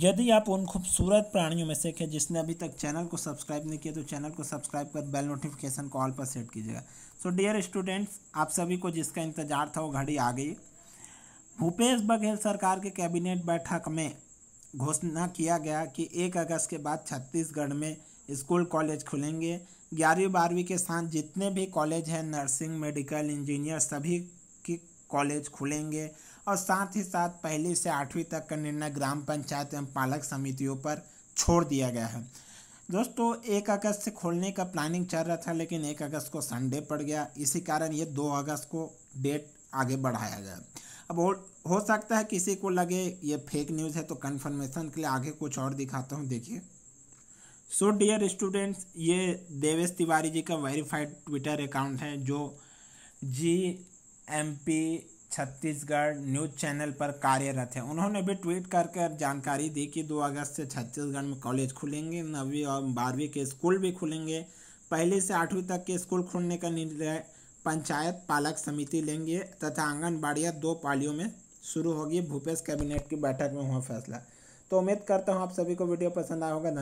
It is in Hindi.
यदि आप उन खूबसूरत प्राणियों में से एक हैं जिसने अभी तक चैनल को सब्सक्राइब नहीं किया तो चैनल को सब्सक्राइब कर बेल नोटिफिकेशन को ऑल पर सेट कीजिएगा सो डियर स्टूडेंट्स आप सभी को जिसका इंतजार था वो घड़ी आ गई भूपेश बघेल सरकार के कैबिनेट बैठक में घोषणा किया गया कि एक अगस्त के बाद छत्तीसगढ़ में स्कूल कॉलेज खुलेंगे ग्यारहवीं बारहवीं के साथ जितने भी कॉलेज हैं नर्सिंग मेडिकल इंजीनियर सभी की कॉलेज खुलेंगे और साथ ही साथ पहले से आठवीं तक का निर्णय ग्राम पंचायत एवं पालक समितियों पर छोड़ दिया गया है दोस्तों एक अगस्त से खोलने का प्लानिंग चल रहा था लेकिन एक अगस्त को संडे पड़ गया इसी कारण ये दो अगस्त को डेट आगे बढ़ाया गया अब हो, हो सकता है किसी को लगे ये फेक न्यूज़ है तो कन्फर्मेशन के लिए आगे कुछ और दिखाता हूँ देखिए सो डियर स्टूडेंट्स ये देवेश तिवारी जी का वेरीफाइड ट्विटर अकाउंट है जो G M P Chhattisgarh news channel पर कार्यरत है उन्होंने भी ट्वीट करके जानकारी दी कि 2 अगस्त से छत्तीसगढ़ में कॉलेज खुलेंगे नवीं और बारहवीं के स्कूल भी खुलेंगे पहले से आठवीं तक के स्कूल खुलने का निर्णय पंचायत पालक समिति लेंगे तथा आंगनबाड़ियाँ दो पालियों में शुरू होगी भूपेश कैबिनेट की बैठक में हुआ फैसला तो उम्मीद करता हूँ आप सभी को वीडियो पसंद आया होगा